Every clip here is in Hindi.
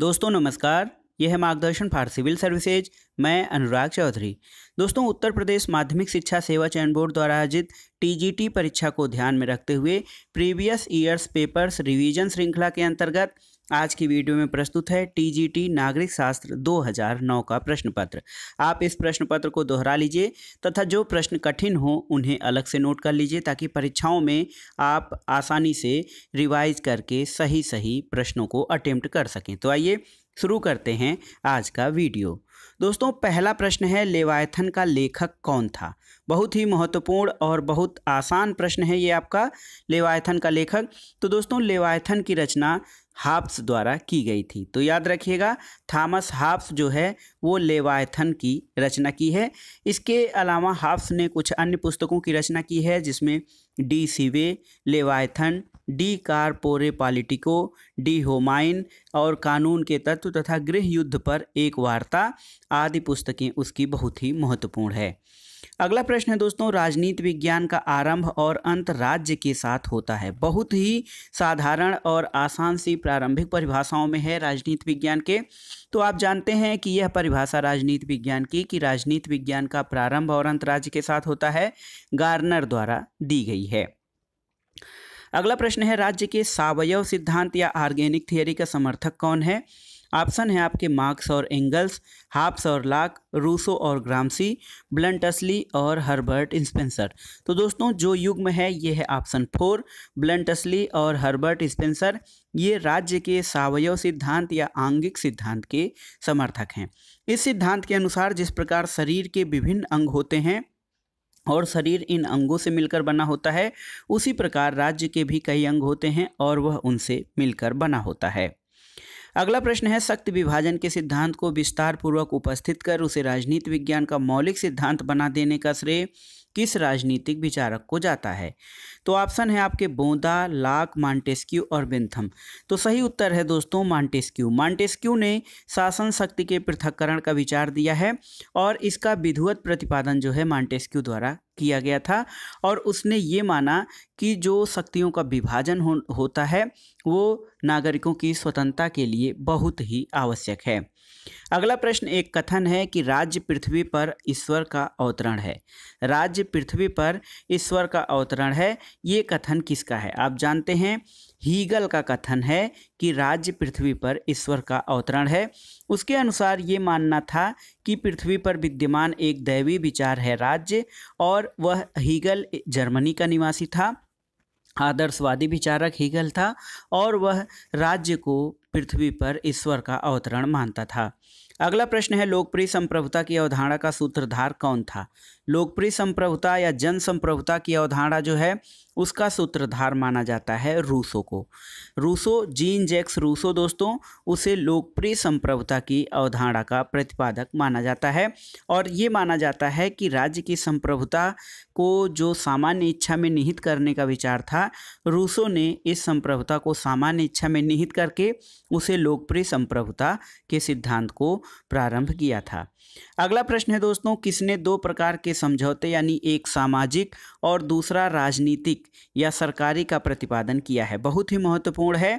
दोस्तों नमस्कार यह है मार्गदर्शन फॉर सिविल सर्विसेज मैं अनुराग चौधरी दोस्तों उत्तर प्रदेश माध्यमिक शिक्षा सेवा चयन बोर्ड द्वारा आयोजित टीजीटी परीक्षा को ध्यान में रखते हुए प्रीवियस ईयर्स पेपर्स रिवीजन श्रृंखला के अंतर्गत आज की वीडियो में प्रस्तुत है टीजीटी नागरिक शास्त्र 2009 का प्रश्न पत्र आप इस प्रश्न पत्र को दोहरा लीजिए तथा जो प्रश्न कठिन हो उन्हें अलग से नोट कर लीजिए ताकि परीक्षाओं में आप आसानी से रिवाइज करके सही सही प्रश्नों को अटेम्प्ट कर सकें तो आइए शुरू करते हैं आज का वीडियो दोस्तों पहला प्रश्न है लेवायथन का लेखक कौन था बहुत ही महत्वपूर्ण और बहुत आसान प्रश्न है ये आपका लेवायथन का लेखक तो दोस्तों लेवायथन की रचना हाप्स द्वारा की गई थी तो याद रखिएगा थॉमस हाप्स जो है वो लेवायथन की रचना की है इसके अलावा हाप्स ने कुछ अन्य पुस्तकों की रचना की है जिसमें De Cive Leviathan De Corpore Politico De Homine और कानून के तत्व तथा गृह युद्ध पर एक वार्ता आदि पुस्तकें उसकी बहुत ही महत्वपूर्ण है अगला प्रश्न है दोस्तों राजनीति विज्ञान का आरंभ और अंत राज्य के साथ होता है बहुत ही साधारण और आसान सी प्रारंभिक परिभाषाओं में है राजनीति विज्ञान के तो आप जानते हैं कि यह परिभाषा राजनीति विज्ञान की कि राजनीति विज्ञान का प्रारंभ और अंत राज्य के साथ होता है गार्नर द्वारा दी गई है अगला प्रश्न है राज्य के सावयव सिद्धांत या आर्गेनिक थियोरी का समर्थक कौन है ऑप्शन है आपके मार्क्स और एंगल्स हाप्स और लाक रूसो और ग्रामसी ब्लंटसली और हर्बर्ट स्पेंसर तो दोस्तों जो युग्म है ये है ऑप्शन फोर ब्लंटसली और हर्बर्ट स्पेंसर ये राज्य के सावयव सिद्धांत या आंगिक सिद्धांत के समर्थक हैं इस सिद्धांत के अनुसार जिस प्रकार शरीर के विभिन्न अंग होते हैं और शरीर इन अंगों से मिलकर बना होता है उसी प्रकार राज्य के भी कई अंग होते हैं और वह उनसे मिलकर बना होता है अगला प्रश्न है सख्त विभाजन के सिद्धांत को विस्तार पूर्वक उपस्थित कर उसे राजनीति विज्ञान का मौलिक सिद्धांत बना देने का श्रेय किस राजनीतिक विचारक को जाता है तो ऑप्शन है आपके बोंदा लाक मांटेस्क्यू और बिंथम तो सही उत्तर है दोस्तों मांटेस्क्यू मांटेस्क्यू ने शासन शक्ति के पृथककरण का विचार दिया है और इसका विधिवत प्रतिपादन जो है मांटेस्क्यू द्वारा किया गया था और उसने ये माना कि जो शक्तियों का विभाजन हो, होता है वो नागरिकों की स्वतंत्रता के लिए बहुत ही आवश्यक है अगला प्रश्न एक कथन है कि राज्य पृथ्वी पर ईश्वर का अवतरण है राज्य पृथ्वी पर ईश्वर का अवतरण है ये कथन किसका है आप जानते हैं हीगल का कथन है कि राज्य पृथ्वी पर ईश्वर का अवतरण है उसके अनुसार ये मानना था कि पृथ्वी पर विद्यमान एक दैवी विचार है राज्य और वह हीगल जर्मनी का निवासी था आदर्शवादी विचारक हीगल था और वह राज्य को पृथ्वी पर ईश्वर का अवतरण मानता था अगला प्रश्न है लोकप्रिय संप्रभुता की अवधारणा का सूत्रधार कौन था लोकप्रिय संप्रभुता या जन संप्रभुता की अवधारणा जो है उसका सूत्रधार माना जाता है रूसो को रूसो जीन जैक्स रूसो दोस्तों उसे लोकप्रिय संप्रभुता की अवधारणा का प्रतिपादक माना जाता है और ये माना जाता है कि राज्य की संप्रभुता को जो सामान्य इच्छा में निहित करने का विचार था रूसो ने इस संप्रभुता को सामान्य इच्छा में निहित करके उसे लोकप्रिय संप्रभुता के सिद्धांत को प्रारंभ किया था अगला प्रश्न है दोस्तों किसने दो प्रकार के समझौते यानी एक सामाजिक और दूसरा राजनीतिक या सरकारी का प्रतिपादन किया है बहुत ही महत्वपूर्ण है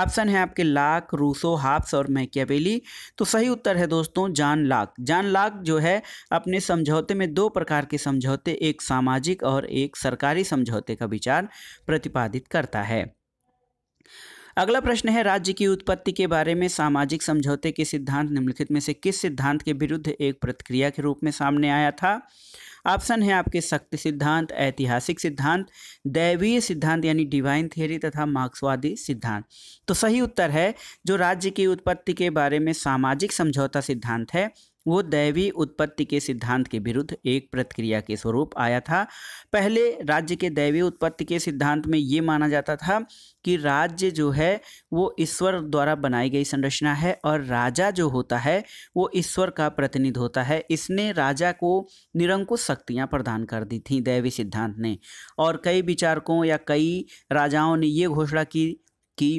ऑप्शन है आपके लाक रूसो हाप्स और मैकियावेली तो सही उत्तर है दोस्तों जान लाक जान लाक जो है अपने समझौते में दो प्रकार के समझौते एक सामाजिक और एक सरकारी समझौते का विचार प्रतिपादित करता है अगला प्रश्न है राज्य की उत्पत्ति के बारे में सामाजिक समझौते के सिद्धांत निम्नलिखित में से किस सिद्धांत के विरुद्ध एक प्रतिक्रिया के रूप में सामने आया था ऑप्शन है आपके शक्ति सिद्धांत ऐतिहासिक सिद्धांत दैवीय सिद्धांत यानी डिवाइन थियरी तथा मार्क्सवादी सिद्धांत तो सही उत्तर है जो राज्य की उत्पत्ति के बारे में सामाजिक समझौता सिद्धांत है वो दैवी उत्पत्ति के सिद्धांत के विरुद्ध एक प्रतिक्रिया के स्वरूप आया था पहले राज्य के दैवी उत्पत्ति के सिद्धांत में ये माना जाता था कि राज्य जो है वो ईश्वर द्वारा बनाई गई संरचना है और राजा जो होता है वो ईश्वर का प्रतिनिधि होता है इसने राजा को निरंकुश शक्तियाँ प्रदान कर दी थी दैवी सिद्धांत ने और कई विचारकों या कई राजाओं ने ये घोषणा की कि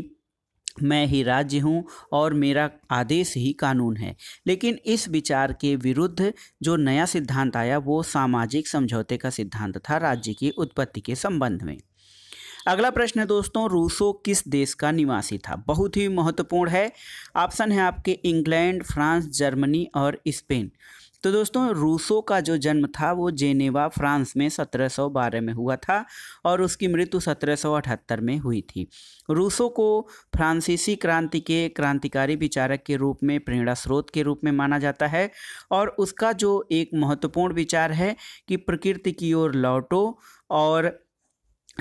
मैं ही राज्य हूँ और मेरा आदेश ही कानून है लेकिन इस विचार के विरुद्ध जो नया सिद्धांत आया वो सामाजिक समझौते का सिद्धांत था राज्य की उत्पत्ति के संबंध में अगला प्रश्न है दोस्तों रूसो किस देश का निवासी था बहुत ही महत्वपूर्ण है ऑप्शन है आपके इंग्लैंड फ्रांस जर्मनी और स्पेन तो दोस्तों रूसो का जो जन्म था वो जेनेवा फ्रांस में 1712 में हुआ था और उसकी मृत्यु 1778 में हुई थी रूसो को फ्रांसीसी क्रांति के क्रांतिकारी विचारक के रूप में प्रेरणा स्रोत के रूप में माना जाता है और उसका जो एक महत्वपूर्ण विचार है कि प्रकृति की ओर लौटो और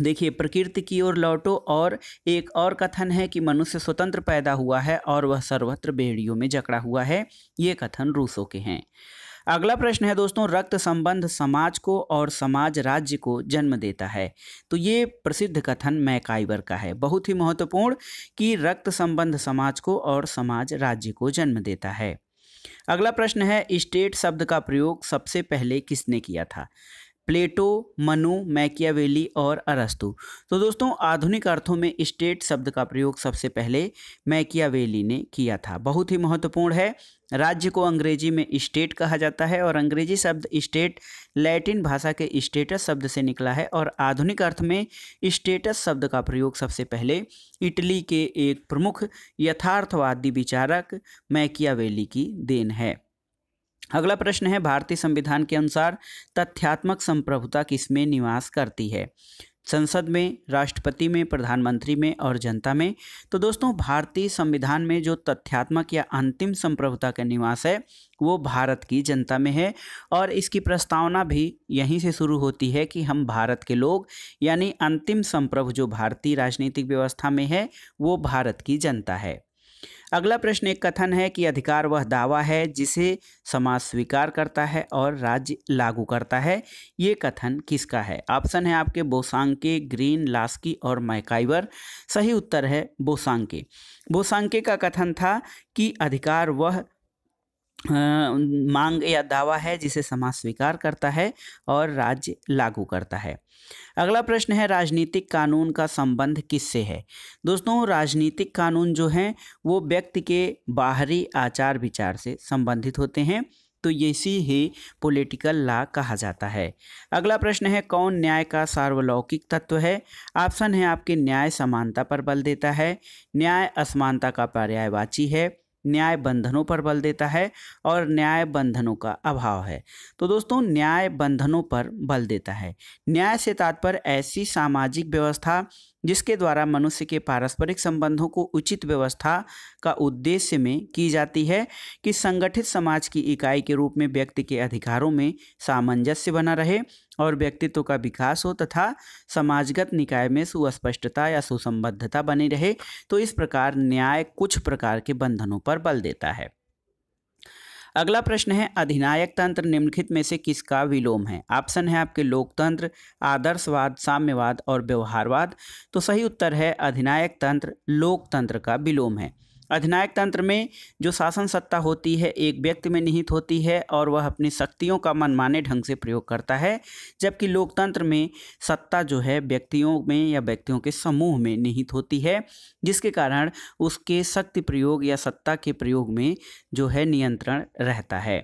देखिए प्रकृति की ओर लौटो और एक और कथन है कि मनुष्य स्वतंत्र पैदा हुआ है और वह सर्वत्र बेड़ियों में जकड़ा हुआ है ये कथन रूसों के हैं अगला प्रश्न है दोस्तों रक्त संबंध समाज को और समाज राज्य को जन्म देता है तो ये प्रसिद्ध कथन मैकाइवर का है बहुत ही महत्वपूर्ण कि रक्त संबंध समाज को और समाज राज्य को जन्म देता है अगला प्रश्न है स्टेट शब्द का प्रयोग सबसे पहले किसने किया था प्लेटो मनु मैकियावेली और अरस्तु तो दोस्तों आधुनिक अर्थों में स्टेट शब्द का प्रयोग सबसे पहले मैकियावेली ने किया था बहुत ही महत्वपूर्ण है राज्य को अंग्रेजी में स्टेट कहा जाता है और अंग्रेजी शब्द स्टेट लैटिन भाषा के स्टेटस शब्द से निकला है और आधुनिक अर्थ में स्टेटस शब्द का प्रयोग सबसे पहले इटली के एक प्रमुख यथार्थवादी विचारक मैकियावेली की देन है अगला प्रश्न है भारतीय संविधान के अनुसार तथ्यात्मक संप्रभुता किसमें निवास करती है संसद में राष्ट्रपति में प्रधानमंत्री में और जनता में तो दोस्तों भारतीय संविधान में जो तथ्यात्मक या अंतिम संप्रभुता का निवास है वो भारत की जनता में है और इसकी प्रस्तावना भी यहीं से शुरू होती है कि हम भारत के लोग यानी अंतिम संप्रभु जो भारतीय राजनीतिक व्यवस्था में है वो भारत की जनता है अगला प्रश्न एक कथन है कि अधिकार वह दावा है जिसे समाज स्वीकार करता है और राज्य लागू करता है ये कथन किसका है ऑप्शन है आपके बोसांके ग्रीन लास्की और मैकाइवर सही उत्तर है बोसांके बोसांके का कथन था कि अधिकार वह मांग या दावा है जिसे समाज स्वीकार करता है और राज्य लागू करता है अगला प्रश्न है राजनीतिक कानून का संबंध किससे है दोस्तों राजनीतिक कानून जो हैं वो व्यक्ति के बाहरी आचार विचार से संबंधित होते हैं तो इसी ही पॉलिटिकल लॉ कहा जाता है अगला प्रश्न है कौन न्याय का सार्वलौकिक तत्व है ऑप्शन है आपके न्याय समानता पर बल देता है न्याय असमानता का पर्यायवाची है न्याय बंधनों पर बल देता है और न्याय बंधनों का अभाव है तो दोस्तों न्याय बंधनों पर बल देता है न्याय से तात्पर्य ऐसी सामाजिक व्यवस्था जिसके द्वारा मनुष्य के पारस्परिक संबंधों को उचित व्यवस्था का उद्देश्य में की जाती है कि संगठित समाज की इकाई के रूप में व्यक्ति के अधिकारों में सामंजस्य बना रहे और व्यक्तित्व का विकास हो तथा समाजगत निकाय में सुस्पष्टता या सुसंबद्धता बनी रहे तो इस प्रकार न्याय कुछ प्रकार के बंधनों पर बल देता है अगला प्रश्न है अधिनायक तंत्र निम्नलिखित में से किसका विलोम है ऑप्शन है आपके लोकतंत्र आदर्शवाद साम्यवाद और व्यवहारवाद तो सही उत्तर है अधिनायक तंत्र लोकतंत्र का विलोम है अधिनायक तंत्र में जो शासन सत्ता होती है एक व्यक्ति में निहित होती है और वह अपनी शक्तियों का मनमाने ढंग से प्रयोग करता है जबकि लोकतंत्र में सत्ता जो है व्यक्तियों में या व्यक्तियों के समूह में निहित होती है जिसके कारण उसके शक्ति प्रयोग या सत्ता के प्रयोग में जो है नियंत्रण रहता है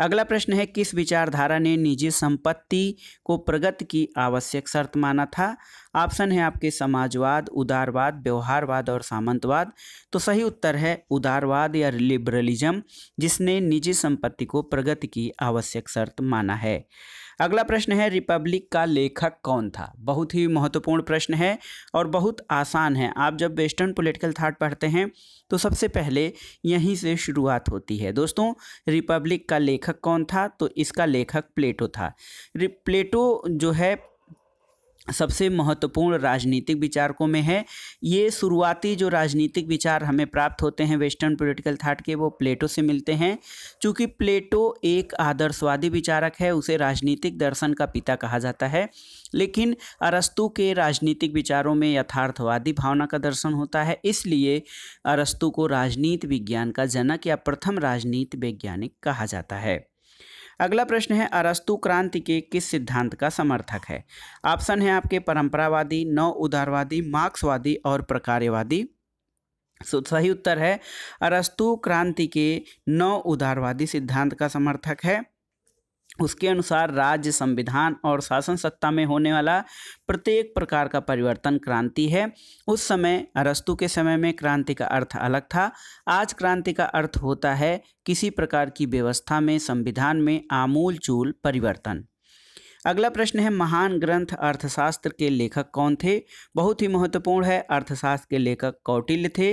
अगला प्रश्न है किस विचारधारा ने निजी संपत्ति को प्रगति की आवश्यक शर्त माना था ऑप्शन है आपके समाजवाद उदारवाद व्यवहारवाद और सामंतवाद तो सही उत्तर है उदारवाद या लिबरलिज्म जिसने निजी संपत्ति को प्रगति की आवश्यक शर्त माना है अगला प्रश्न है रिपब्लिक का लेखक कौन था बहुत ही महत्वपूर्ण प्रश्न है और बहुत आसान है आप जब वेस्टर्न पॉलिटिकल थाट पढ़ते हैं तो सबसे पहले यहीं से शुरुआत होती है दोस्तों रिपब्लिक का लेखक कौन था तो इसका लेखक प्लेटो था प्लेटो जो है सबसे महत्वपूर्ण राजनीतिक विचारकों में है ये शुरुआती जो राजनीतिक विचार हमें प्राप्त होते हैं वेस्टर्न पॉलिटिकल थाट के वो प्लेटो से मिलते हैं क्योंकि प्लेटो एक आदर्शवादी विचारक है उसे राजनीतिक दर्शन का पिता कहा जाता है लेकिन अरस्तु के राजनीतिक विचारों में यथार्थवादी भावना का दर्शन होता है इसलिए अरस्तु को राजनीति विज्ञान का जनक या प्रथम राजनीति वैज्ञानिक कहा जाता है अगला प्रश्न है अरस्तु क्रांति के किस सिद्धांत का समर्थक है ऑप्शन है आपके परंपरावादी नौ उदारवादी मार्क्सवादी और प्रकार्यवादी सो सही उत्तर है अरस्तु क्रांति के नौ उदारवादी सिद्धांत का समर्थक है उसके अनुसार राज्य संविधान और शासन सत्ता में होने वाला प्रत्येक प्रकार का परिवर्तन क्रांति है उस समय अरस्तु के समय में क्रांति का अर्थ अलग था आज क्रांति का अर्थ होता है किसी प्रकार की व्यवस्था में संविधान में आमूलचूल परिवर्तन अगला प्रश्न है महान ग्रंथ अर्थशास्त्र के लेखक कौन थे बहुत ही महत्वपूर्ण है अर्थशास्त्र के लेखक कौटिल्य थे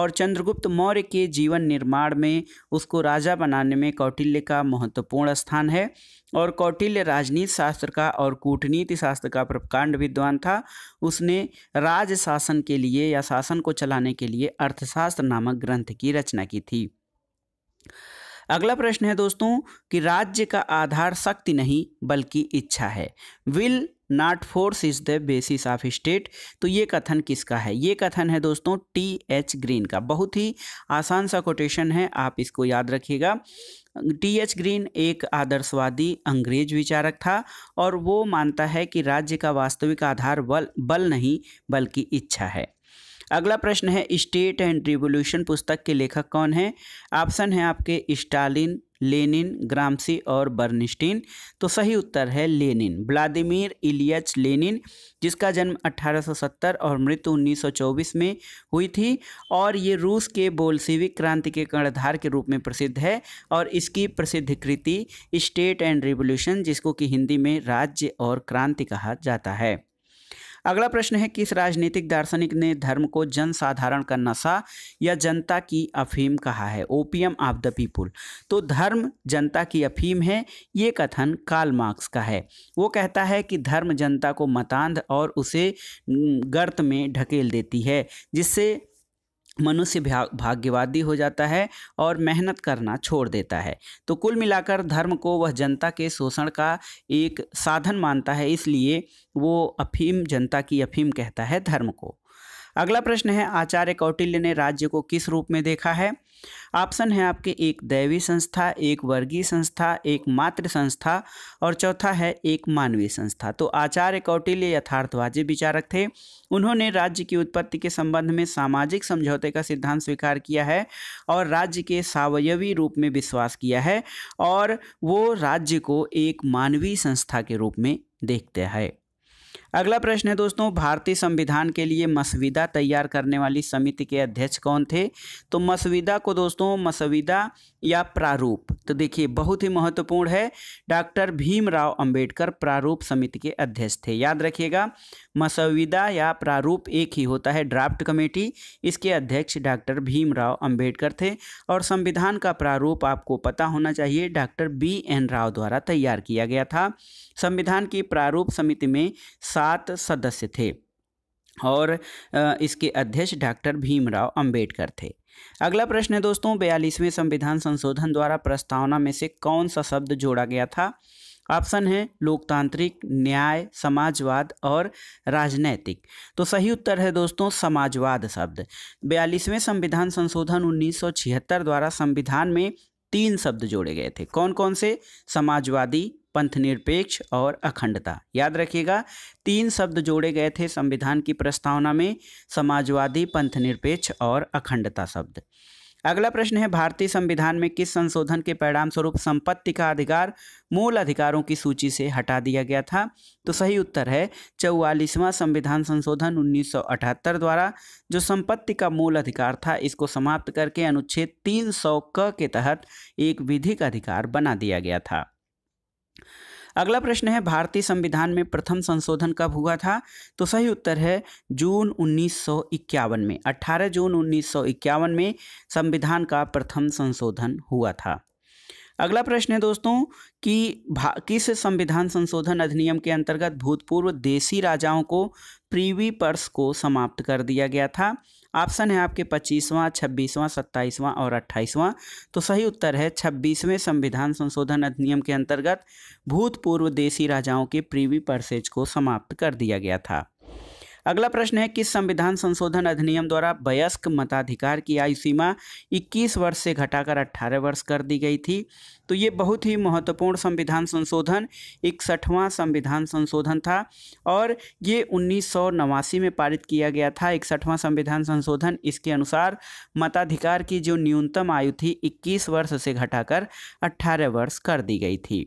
और चंद्रगुप्त मौर्य के जीवन निर्माण में उसको राजा बनाने में कौटिल्य का महत्वपूर्ण स्थान है और कौटिल्य राजनीति शास्त्र का और कूटनीति शास्त्र का प्रकांड विद्वान था उसने राज शासन के लिए या शासन को चलाने के लिए अर्थशास्त्र नामक ग्रंथ की रचना की थी अगला प्रश्न है दोस्तों कि राज्य का आधार शक्ति नहीं बल्कि इच्छा है will not force is the basis of state तो ये कथन किसका है ये कथन है दोस्तों टी एच ग्रीन का बहुत ही आसान सा कोटेशन है आप इसको याद रखिएगा टी एच ग्रीन एक आदर्शवादी अंग्रेज विचारक था और वो मानता है कि राज्य का वास्तविक आधार बल बल नहीं बल्कि इच्छा है अगला प्रश्न है स्टेट एंड रिवोल्यूशन पुस्तक के लेखक कौन हैं ऑप्शन है आपके स्टालिन लेनिन ग्रामसी और बर्निस्टीन तो सही उत्तर है लेनिन व्लादिमिर इलियच लेनिन जिसका जन्म 1870 और मृत्यु 1924 में हुई थी और ये रूस के बोल्सिविक क्रांति के कर्णधार के रूप में प्रसिद्ध है और इसकी प्रसिद्ध कृति स्टेट एंड रिवोल्यूशन जिसको कि हिंदी में राज्य और क्रांति कहा जाता है अगला प्रश्न है किस राजनीतिक दार्शनिक ने धर्म को जन साधारण का नशा या जनता की अफीम कहा है ओपीएम ऑफ द पीपुल तो धर्म जनता की अफीम है ये कथन काल मार्क्स का है वो कहता है कि धर्म जनता को मतान्ध और उसे गर्त में ढकेल देती है जिससे मनुष्य भाग्यवादी हो जाता है और मेहनत करना छोड़ देता है तो कुल मिलाकर धर्म को वह जनता के शोषण का एक साधन मानता है इसलिए वो अफीम जनता की अफीम कहता है धर्म को अगला प्रश्न है आचार्य कौटिल्य ने राज्य को किस रूप में देखा है ऑप्शन है आपके एक दैवी संस्था एक वर्गीय संस्था एक मातृ संस्था और चौथा है एक मानवीय संस्था तो आचार्य कौटिल्य यथार्थवाजी विचारक थे उन्होंने राज्य की उत्पत्ति के संबंध में सामाजिक समझौते का सिद्धांत स्वीकार किया है और राज्य के सावयवी रूप में विश्वास किया है और वो राज्य को एक मानवीय संस्था के रूप में देखते हैं अगला प्रश्न है दोस्तों भारतीय संविधान के लिए मसविदा तैयार करने वाली समिति के अध्यक्ष कौन थे तो मसविदा को दोस्तों मसविदा या प्रारूप तो देखिए बहुत ही महत्वपूर्ण है डॉक्टर भीमराव अंबेडकर प्रारूप समिति के अध्यक्ष थे याद रखिएगा मसविदा या प्रारूप एक ही होता है ड्राफ्ट कमेटी इसके अध्यक्ष डॉक्टर भीमराव अंबेडकर थे और संविधान का प्रारूप आपको पता होना चाहिए डॉक्टर बी एन राव द्वारा तैयार किया गया था संविधान की प्रारूप समिति में सात सात सदस्य थे और इसके अध्यक्ष डॉक्टर भीमराव अंबेडकर थे अगला प्रश्न है दोस्तों बयालीसवें संविधान संशोधन द्वारा प्रस्तावना में से कौन सा शब्द जोड़ा गया था ऑप्शन है लोकतांत्रिक न्याय समाजवाद और राजनैतिक तो सही उत्तर है दोस्तों समाजवाद शब्द बयालीसवें संविधान संशोधन 1976 द्वारा संविधान में तीन शब्द जोड़े गए थे कौन कौन से समाजवादी पंथ निरपेक्ष और अखंडता याद रखिएगा तीन शब्द जोड़े गए थे संविधान की प्रस्तावना में समाजवादी पंथ निरपेक्ष और अखंडता शब्द अगला प्रश्न है भारतीय संविधान में किस संशोधन के परिणाम स्वरूप संपत्ति का अधिकार मूल अधिकारों की सूची से हटा दिया गया था तो सही उत्तर है चौवालीसवां संविधान संशोधन 1978 द्वारा जो संपत्ति का मूल अधिकार था इसको समाप्त करके अनुच्छेद 300 क के तहत एक विधिक अधिकार बना दिया गया था अगला प्रश्न है भारतीय संविधान में प्रथम संशोधन कब हुआ था तो सही उत्तर है जून 1951 में 18 जून 1951 में संविधान का प्रथम संशोधन हुआ था अगला प्रश्न है दोस्तों कि किस संविधान संशोधन अधिनियम के अंतर्गत भूतपूर्व देसी राजाओं को प्रीवी पर्स को समाप्त कर दिया गया था ऑप्शन है आपके पच्चीसवां छब्बीसवां सत्ताईसवां और अट्ठाईसवां तो सही उत्तर है छब्बीसवें संविधान संशोधन अधिनियम के अंतर्गत भूतपूर्व देशी राजाओं के प्रीवी परसेज को समाप्त कर दिया गया था अगला प्रश्न है किस संविधान संशोधन अधिनियम द्वारा वयस्क मताधिकार की आयु सीमा 21 वर्ष से घटाकर 18 वर्ष कर दी गई थी तो ये बहुत ही महत्वपूर्ण संविधान संशोधन इकसठवां संविधान संशोधन था और ये उन्नीस में पारित किया गया था इकसठवां संविधान संशोधन इसके अनुसार मताधिकार की जो न्यूनतम आयु थी इक्कीस वर्ष से घटाकर अट्ठारह वर्ष कर दी गई थी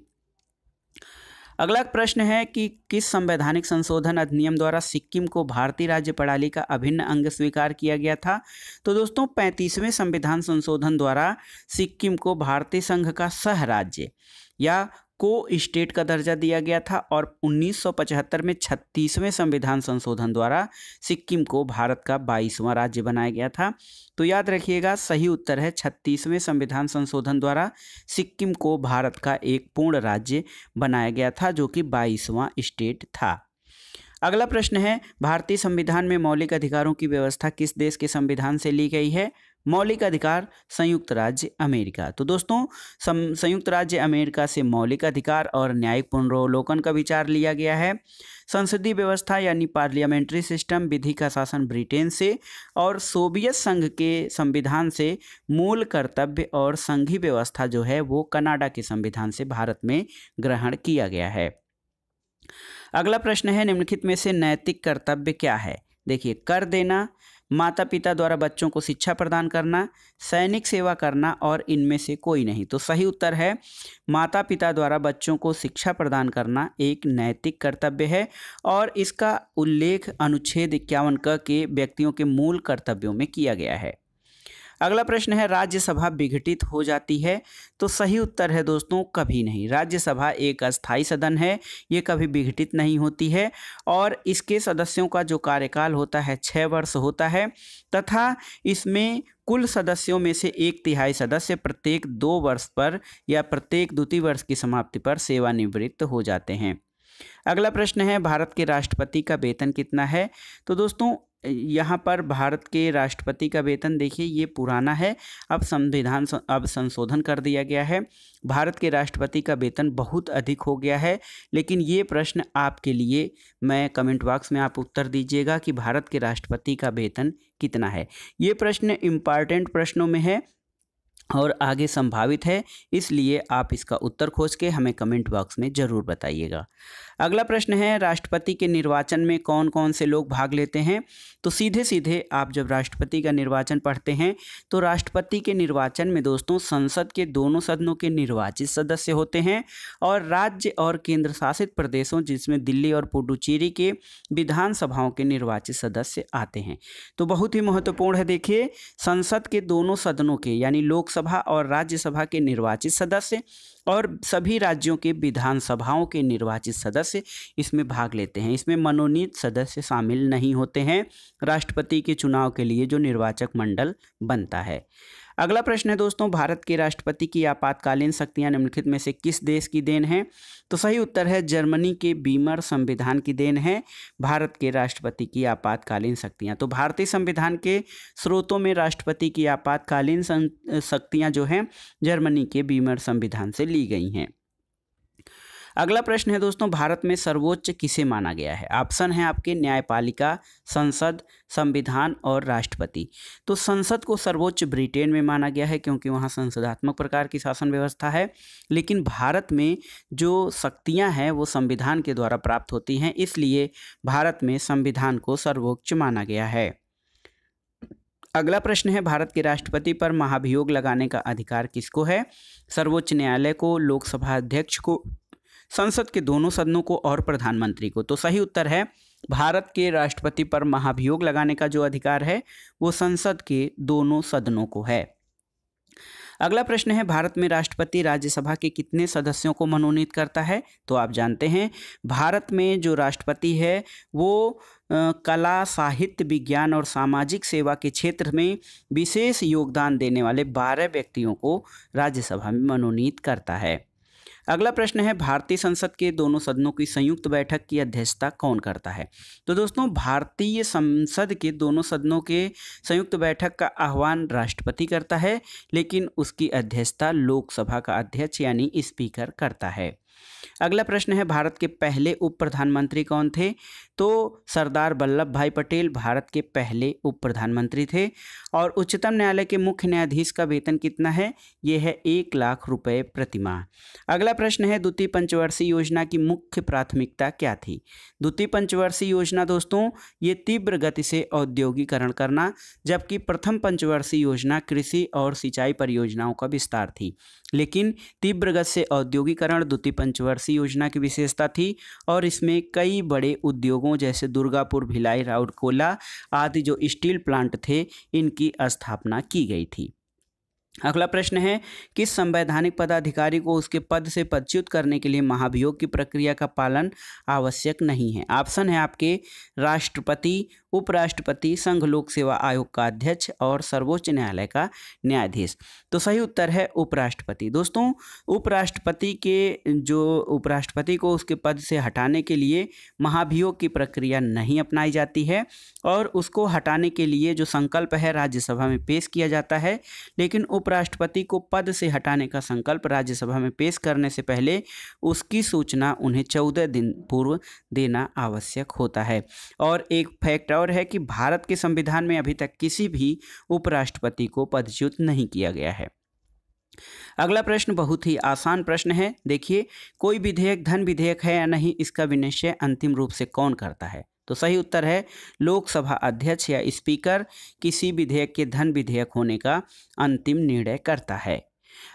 अगला प्रश्न है कि किस संवैधानिक संशोधन अधिनियम द्वारा सिक्किम को भारतीय राज्य प्रणाली का अभिन्न अंग स्वीकार किया गया था तो दोस्तों पैंतीसवें संविधान संशोधन द्वारा सिक्किम को भारतीय संघ का सह राज्य या को स्टेट का दर्जा दिया गया था और 1975 में 36वें संविधान संशोधन द्वारा सिक्किम को भारत का 22वां राज्य बनाया गया था तो याद रखिएगा सही उत्तर है 36वें संविधान संशोधन द्वारा सिक्किम को भारत का एक पूर्ण राज्य बनाया गया था जो कि 22वां स्टेट था अगला प्रश्न है भारतीय संविधान में मौलिक अधिकारों की व्यवस्था किस देश के संविधान से ली गई है मौलिक अधिकार संयुक्त राज्य अमेरिका तो दोस्तों संयुक्त राज्य अमेरिका से मौलिक अधिकार और न्यायिक पुनरावलोकन का विचार लिया गया है संसदीय व्यवस्था यानी पार्लियामेंट्री सिस्टम विधि का शासन ब्रिटेन से और सोवियत संघ के संविधान से मूल कर्तव्य और संघीय व्यवस्था जो है वो कनाडा के संविधान से भारत में ग्रहण किया गया है अगला प्रश्न है निम्नलिखित में से नैतिक कर्तव्य क्या है देखिए कर देना माता पिता द्वारा बच्चों को शिक्षा प्रदान करना सैनिक सेवा करना और इनमें से कोई नहीं तो सही उत्तर है माता पिता द्वारा बच्चों को शिक्षा प्रदान करना एक नैतिक कर्तव्य है और इसका उल्लेख अनुच्छेद इक्यावन क के व्यक्तियों के मूल कर्तव्यों में किया गया है अगला प्रश्न है राज्यसभा विघटित हो जाती है तो सही उत्तर है दोस्तों कभी नहीं राज्यसभा एक अस्थायी सदन है ये कभी विघटित नहीं होती है और इसके सदस्यों का जो कार्यकाल होता है छः वर्ष होता है तथा इसमें कुल सदस्यों में से एक तिहाई सदस्य प्रत्येक दो वर्ष पर या प्रत्येक द्वितीय वर्ष की समाप्ति पर सेवानिवृत्त हो जाते हैं अगला प्रश्न है भारत के राष्ट्रपति का वेतन कितना है तो दोस्तों यहाँ पर भारत के राष्ट्रपति का वेतन देखिए ये पुराना है अब संविधान अब संशोधन कर दिया गया है भारत के राष्ट्रपति का वेतन बहुत अधिक हो गया है लेकिन ये प्रश्न आपके लिए मैं कमेंट बॉक्स में आप उत्तर दीजिएगा कि भारत के राष्ट्रपति का वेतन कितना है ये प्रश्न इम्पॉर्टेंट प्रश्नों में है और आगे संभावित है इसलिए आप इसका उत्तर खोज के हमें कमेंट बॉक्स में ज़रूर बताइएगा अगला प्रश्न है राष्ट्रपति के निर्वाचन में कौन कौन से लोग भाग लेते हैं तो सीधे सीधे आप जब राष्ट्रपति का निर्वाचन पढ़ते हैं तो राष्ट्रपति के निर्वाचन में दोस्तों संसद के दोनों सदनों के निर्वाचित सदस्य होते हैं और राज्य और केंद्र शासित प्रदेशों जिसमें दिल्ली और पुडुचेरी के विधानसभाओं के निर्वाचित सदस्य आते हैं तो बहुत ही महत्वपूर्ण है देखिए संसद के दोनों सदनों के यानी लोकसभा लोकसभा और राज्यसभा के निर्वाचित सदस्य और सभी राज्यों के विधानसभाओं के निर्वाचित सदस्य इसमें भाग लेते हैं इसमें मनोनीत सदस्य शामिल नहीं होते हैं राष्ट्रपति के चुनाव के लिए जो निर्वाचक मंडल बनता है अगला प्रश्न है दोस्तों भारत के राष्ट्रपति की आपातकालीन शक्तियाँ निम्नलिखित में से किस देश की देन है तो सही उत्तर है जर्मनी के बीमर संविधान की देन है भारत के राष्ट्रपति की आपातकालीन शक्तियाँ तो भारतीय संविधान के स्रोतों में राष्ट्रपति की आपातकालीन शक्तियां जो हैं जर्मनी के बीमर संविधान से ली गई हैं अगला प्रश्न है दोस्तों भारत में सर्वोच्च किसे माना गया है ऑप्शन है आपके न्यायपालिका संसद संविधान और राष्ट्रपति तो संसद को सर्वोच्च ब्रिटेन में माना गया है क्योंकि वहाँ संसदात्मक प्रकार की शासन व्यवस्था है लेकिन भारत में जो शक्तियाँ हैं वो संविधान के द्वारा प्राप्त होती हैं इसलिए भारत में संविधान को सर्वोच्च माना गया है अगला प्रश्न है भारत के राष्ट्रपति पर महाभियोग लगाने का अधिकार किसको है सर्वोच्च न्यायालय को लोकसभा अध्यक्ष को संसद के दोनों सदनों को और प्रधानमंत्री को तो सही उत्तर है भारत के राष्ट्रपति पर महाभियोग लगाने का जो अधिकार है वो संसद के दोनों सदनों को है अगला प्रश्न है भारत में राष्ट्रपति राज्यसभा के कितने सदस्यों को मनोनीत करता है तो आप जानते हैं भारत में जो राष्ट्रपति है वो कला साहित्य विज्ञान और सामाजिक सेवा के क्षेत्र में विशेष योगदान देने वाले बारह व्यक्तियों को राज्यसभा में मनोनीत करता है अगला प्रश्न है भारतीय संसद के दोनों सदनों की संयुक्त बैठक की अध्यक्षता कौन करता है तो दोस्तों भारतीय संसद के दोनों सदनों के संयुक्त बैठक का आह्वान राष्ट्रपति करता है लेकिन उसकी अध्यक्षता लोकसभा का अध्यक्ष यानी स्पीकर करता है अगला प्रश्न है भारत के पहले उप प्रधानमंत्री कौन थे तो सरदार वल्लभ भाई पटेल भारत के पहले उप प्रधानमंत्री थे और उच्चतम न्यायालय के मुख्य न्यायाधीश का वेतन कितना है ये है एक लाख रुपए प्रतिमाह अगला प्रश्न है द्वितीय पंचवर्षीय योजना की मुख्य प्राथमिकता क्या थी द्वितीय पंचवर्षीय योजना दोस्तों ये तीव्र गति से औद्योगिकरण करना जबकि प्रथम पंचवर्षीय योजना कृषि और सिंचाई परियोजनाओं का विस्तार थी लेकिन तीव्र गति से औद्योगिकरण द्वितीय पंचवर्षीय योजना की विशेषता थी और इसमें कई बड़े उद्योगों उद्योगों जैसे दुर्गापुर भिलाई राउरकोला आदि जो स्टील प्लांट थे इनकी स्थापना की गई थी अगला प्रश्न है किस संवैधानिक पदाधिकारी को उसके पद से पदच्युत करने के लिए महाभियोग की प्रक्रिया का पालन आवश्यक नहीं है ऑप्शन है आपके राष्ट्रपति उपराष्ट्रपति संघ लोक सेवा आयोग का अध्यक्ष और सर्वोच्च न्यायालय का न्यायाधीश तो सही उत्तर है उपराष्ट्रपति दोस्तों उपराष्ट्रपति के जो उपराष्ट्रपति को उसके पद से हटाने के लिए महाभियोग की प्रक्रिया नहीं अपनाई जाती है और उसको हटाने के लिए जो संकल्प है राज्यसभा में पेश किया जाता है लेकिन उपराष्ट्रपति को पद से हटाने का संकल्प राज्यसभा में पेश करने से पहले उसकी सूचना उन्हें चौदह दिन पूर्व देना आवश्यक होता है और एक फैक्ट और है कि भारत के संविधान में अभी तक किसी भी उपराष्ट्रपति को पदच्युत नहीं किया गया है अगला प्रश्न बहुत ही आसान प्रश्न है देखिए कोई विधेयक धन विधेयक है या नहीं इसका विनिश्चय अंतिम रूप से कौन करता है तो सही उत्तर है लोकसभा अध्यक्ष या स्पीकर किसी विधेयक के धन विधेयक होने का अंतिम निर्णय करता है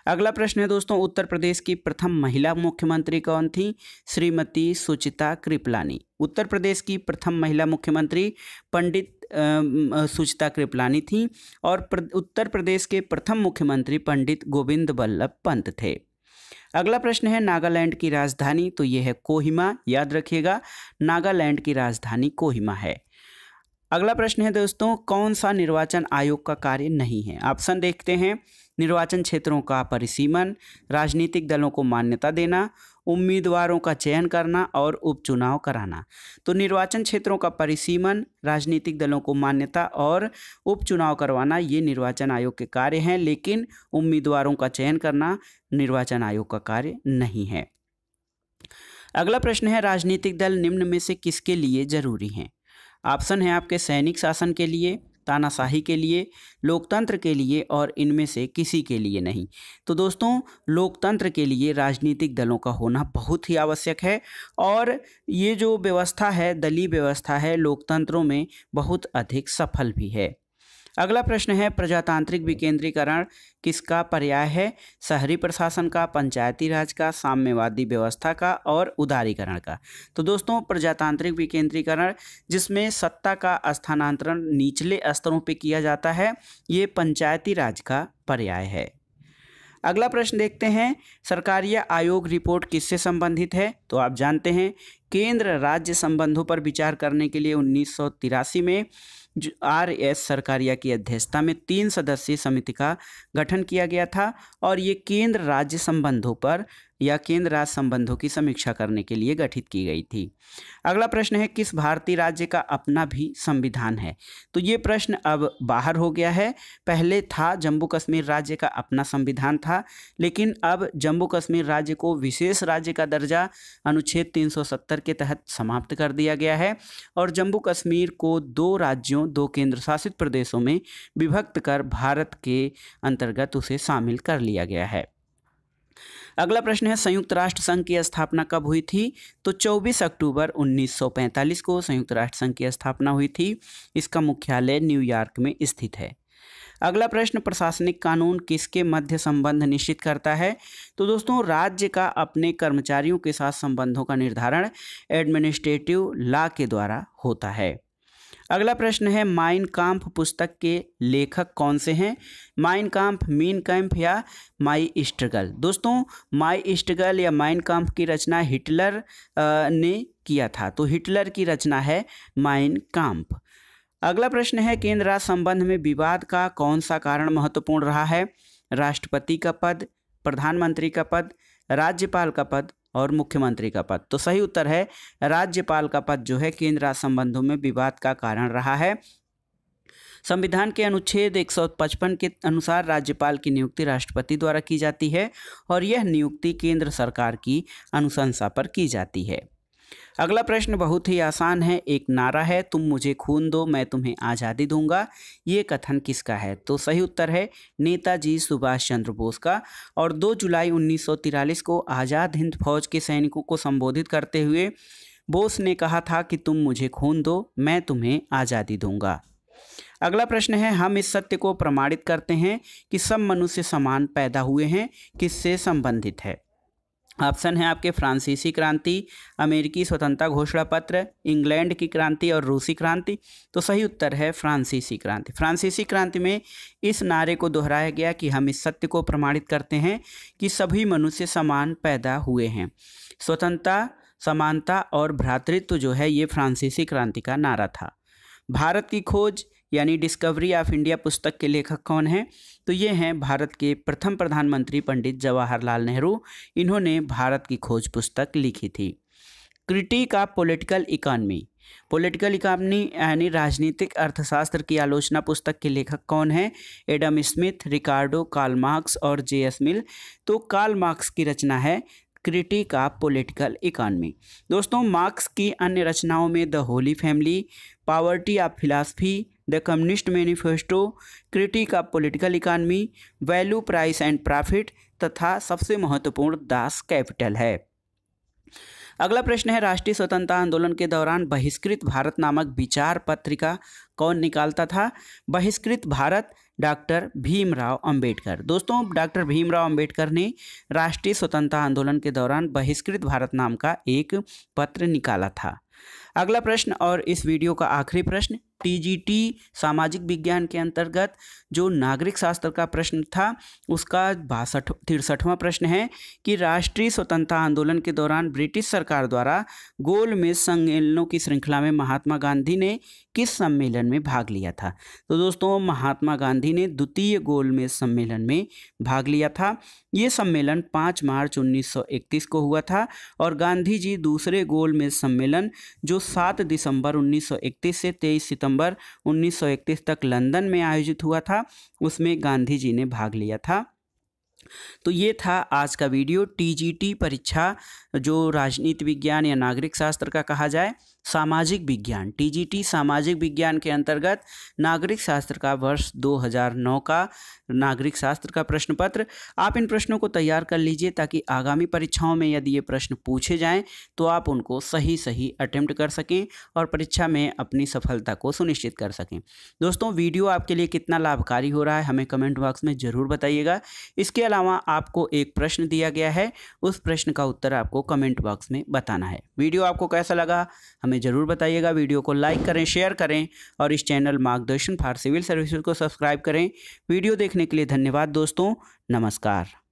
अगला प्रश्न है दोस्तों उत्तर प्रदेश की प्रथम महिला मुख्यमंत्री कौन थी श्रीमती सुचिता कृपलानी उत्तर प्रदेश की प्रथम महिला मुख्यमंत्री पंडित सुचिता कृपलानी थी और प्र, उत्तर प्रदेश के प्रथम मुख्यमंत्री पंडित गोविंद वल्लभ पंत थे अगला प्रश्न है नागालैंड की राजधानी तो यह है कोहिमा याद रखिएगा नागालैंड की राजधानी कोहिमा है अगला प्रश्न है दोस्तों कौन सा निर्वाचन आयोग का कार्य नहीं है ऑप्शन देखते हैं निर्वाचन क्षेत्रों का परिसीमन राजनीतिक दलों को मान्यता देना उम्मीदवारों का चयन करना और उपचुनाव कराना तो निर्वाचन क्षेत्रों का परिसीमन राजनीतिक दलों को मान्यता और उपचुनाव करवाना ये निर्वाचन आयोग के कार्य हैं लेकिन उम्मीदवारों का चयन करना निर्वाचन आयोग का कार्य नहीं है अगला प्रश्न है राजनीतिक दल निम्न में से किसके लिए जरूरी हैं ऑप्शन है आपके सैनिक शासन के लिए तानाशाही के लिए लोकतंत्र के लिए और इनमें से किसी के लिए नहीं तो दोस्तों लोकतंत्र के लिए राजनीतिक दलों का होना बहुत ही आवश्यक है और ये जो व्यवस्था है दलीय व्यवस्था है लोकतंत्रों में बहुत अधिक सफल भी है अगला प्रश्न है प्रजातांत्रिक विकेंद्रीकरण किसका पर्याय है शहरी प्रशासन का पंचायती राज का साम्यवादी व्यवस्था का और उदारीकरण का तो दोस्तों प्रजातांत्रिक विकेंद्रीकरण जिसमें सत्ता का स्थानांतरण निचले स्तरों पर किया जाता है ये पंचायती राज का पर्याय है अगला प्रश्न देखते हैं सरकारी आयोग रिपोर्ट किससे संबंधित है तो आप जानते हैं केंद्र राज्य संबंधों पर विचार करने के लिए उन्नीस में आर एस सरकारिया की अध्यक्षता में तीन सदस्यीय समिति का गठन किया गया था और ये केंद्र राज्य संबंधों पर या केंद्र राज्य संबंधों की समीक्षा करने के लिए गठित की गई थी अगला प्रश्न है किस भारतीय राज्य का अपना भी संविधान है तो ये प्रश्न अब बाहर हो गया है पहले था जम्मू कश्मीर राज्य का अपना संविधान था लेकिन अब जम्मू कश्मीर राज्य को विशेष राज्य का दर्जा अनुच्छेद 370 के तहत समाप्त कर दिया गया है और जम्मू कश्मीर को दो राज्यों राज्यों दो केंद्र शासित प्रदेशों में विभक्त कर भारत के अंतर्गत उसे शामिल कर लिया गया है अगला प्रश्न है संयुक्त राष्ट्र संघ की स्थापना कब हुई थी तो 24 अक्टूबर 1945 को संयुक्त राष्ट्र संघ की स्थापना हुई थी इसका मुख्यालय न्यूयॉर्क में स्थित है अगला प्रश्न प्रशासनिक कानून किसके मध्य संबंध निश्चित करता है तो दोस्तों राज्य का अपने कर्मचारियों के साथ संबंधों का निर्धारण एडमिनिस्ट्रेटिव लॉ के द्वारा होता है अगला प्रश्न है माइन काम्फ पुस्तक के लेखक कौन से हैं माइन काम्फ मीन कैम्प या माई स्ट्रगल दोस्तों माई स्ट्रगल या माइन काम्प की रचना हिटलर ने किया था तो हिटलर की रचना है माइन काम्प अगला प्रश्न है केंद्र राज्य संबंध में विवाद का कौन सा कारण महत्वपूर्ण रहा है राष्ट्रपति का पद प्रधानमंत्री का पद राज्यपाल का पद और मुख्यमंत्री का पद तो सही उत्तर है राज्यपाल का पद जो है केंद्र राज्य संबंधों में विवाद का कारण रहा है संविधान के अनुच्छेद 155 के अनुसार राज्यपाल की नियुक्ति राष्ट्रपति द्वारा की जाती है और यह नियुक्ति केंद्र सरकार की अनुशंसा पर की जाती है अगला प्रश्न बहुत ही आसान है एक नारा है तुम मुझे खून दो मैं तुम्हें आज़ादी दूंगा ये कथन किसका है तो सही उत्तर है नेताजी सुभाष चंद्र बोस का और 2 जुलाई 1943 को आज़ाद हिंद फौज के सैनिकों को संबोधित करते हुए बोस ने कहा था कि तुम मुझे खून दो मैं तुम्हें आज़ादी दूंगा अगला प्रश्न है हम इस सत्य को प्रमाणित करते हैं कि सब मनुष्य समान पैदा हुए हैं किससे संबंधित है ऑप्शन है आपके फ्रांसीसी क्रांति अमेरिकी स्वतंत्रता घोषणा पत्र इंग्लैंड की क्रांति और रूसी क्रांति तो सही उत्तर है फ्रांसीसी क्रांति फ्रांसीसी क्रांति में इस नारे को दोहराया गया कि हम इस सत्य को प्रमाणित करते हैं कि सभी मनुष्य समान पैदा हुए हैं स्वतंत्रता समानता और भ्रातृत्व जो है ये फ्रांसीसी क्रांति का नारा था भारत की खोज यानी डिस्कवरी ऑफ इंडिया पुस्तक के लेखक कौन हैं तो ये हैं भारत के प्रथम प्रधानमंत्री पंडित जवाहरलाल नेहरू इन्होंने भारत की खोज पुस्तक लिखी थी critique of political economy political economy यानी राजनीतिक अर्थशास्त्र की आलोचना पुस्तक के लेखक कौन हैं Adam Smith Ricardo Karl Marx और जे एस मिल तो कार्ल मार्क्स की रचना है क्रिटिक ऑफ पॉलिटिकल इकॉनमी दोस्तों मार्क्स की अन्य रचनाओं में the holy family poverty of philosophy the communist manifesto critique of political economy value price and profit तथा सबसे महत्वपूर्ण दास कैपिटल है अगला प्रश्न है राष्ट्रीय स्वतंत्रता आंदोलन के दौरान बहिष्कृत भारत नामक विचार पत्रिका कौन निकालता था बहिष्कृत भारत डॉक्टर भीमराव अंबेडकर दोस्तों डॉक्टर भीमराव अंबेडकर ने राष्ट्रीय स्वतंत्रता आंदोलन के दौरान बहिष्कृत भारत नाम का एक पत्र निकाला था अगला प्रश्न और इस वीडियो का आखिरी प्रश्न टी सामाजिक विज्ञान के अंतर्गत जो नागरिक शास्त्र का प्रश्न था उसका बासठ तिरसठवां प्रश्न है कि राष्ट्रीय स्वतंत्रता आंदोलन के दौरान ब्रिटिश सरकार द्वारा गोल में सम्मेलनों की श्रृंखला में महात्मा गांधी ने किस सम्मेलन में भाग लिया था तो दोस्तों महात्मा गांधी ने द्वितीय गोलमेज सम्मेलन में भाग लिया था ये सम्मेलन पाँच मार्च उन्नीस को हुआ था और गांधी जी दूसरे गोलमेज सम्मेलन जो सात दिसंबर उन्नीस से तेईस सितंबर दिसंबर 1931 तक लंदन में आयोजित हुआ था उसमें गांधी जी ने भाग लिया था तो ये था आज का वीडियो टीजीटी परीक्षा जो राजनीति विज्ञान या नागरिक शास्त्र का कहा जाए सामाजिक विज्ञान टीजीटी सामाजिक विज्ञान के अंतर्गत नागरिक शास्त्र का वर्ष 2009 का नागरिक शास्त्र का प्रश्न पत्र आप इन प्रश्नों को तैयार कर लीजिए ताकि आगामी परीक्षाओं में यदि ये प्रश्न पूछे जाएं तो आप उनको सही सही अटेम्प्ट कर सकें और परीक्षा में अपनी सफलता को सुनिश्चित कर सकें दोस्तों वीडियो आपके लिए कितना लाभकारी हो रहा है हमें कमेंट बॉक्स में ज़रूर बताइएगा इसके अलावा आपको एक प्रश्न दिया गया है उस प्रश्न का उत्तर आपको कमेंट बॉक्स में बताना है वीडियो आपको कैसा लगा हमें हमें ज़रूर बताइएगा वीडियो को लाइक करें शेयर करें और इस channel Margdarshan for civil services को सब्सक्राइब करें वीडियो देखने के लिए धन्यवाद दोस्तों नमस्कार